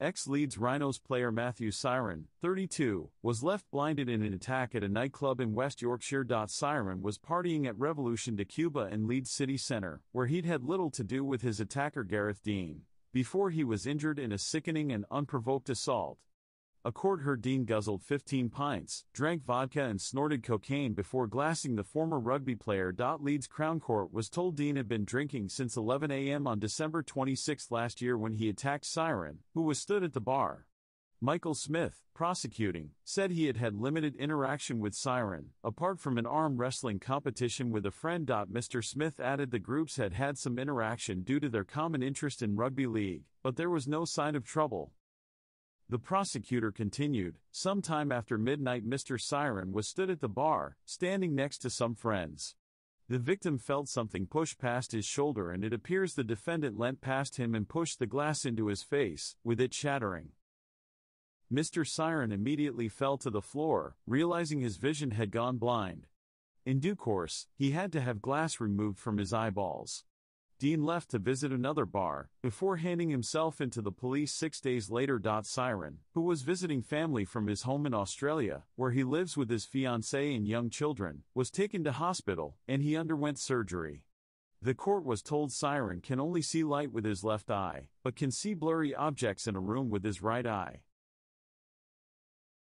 Ex-Leeds Rhinos player Matthew Siren, 32, was left blinded in an attack at a nightclub in West Yorkshire. Siren was partying at Revolution de Cuba in Leeds city centre, where he'd had little to do with his attacker Gareth Dean, before he was injured in a sickening and unprovoked assault, a court heard Dean guzzled 15 pints, drank vodka and snorted cocaine before glassing the former rugby player. Leeds Crown Court was told Dean had been drinking since 11 a.m. on December 26 last year when he attacked Siren, who was stood at the bar. Michael Smith, prosecuting, said he had had limited interaction with Siren, apart from an arm wrestling competition with a friend. Mr. Smith added the groups had had some interaction due to their common interest in rugby league, but there was no sign of trouble, the prosecutor continued, sometime after midnight Mr. Siren was stood at the bar, standing next to some friends. The victim felt something push past his shoulder and it appears the defendant leant past him and pushed the glass into his face, with it shattering. Mr. Siren immediately fell to the floor, realizing his vision had gone blind. In due course, he had to have glass removed from his eyeballs. Dean left to visit another bar, before handing himself into the police six days later. Siren, who was visiting family from his home in Australia, where he lives with his fiancée and young children, was taken to hospital, and he underwent surgery. The court was told Siren can only see light with his left eye, but can see blurry objects in a room with his right eye.